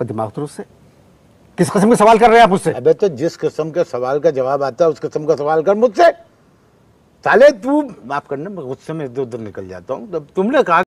आपका दिमाग दुरुस्त तो है किस किस्म के सवाल कर रहे हैं आप मुझसे अबे तो जिस किस्म के सवाल का जवाब आता है उस किस्म का सवाल कर मुझसे साले तू माफ करना मैं गुस्से में इधर उधर निकल जाता हूँ जब तुमने कहा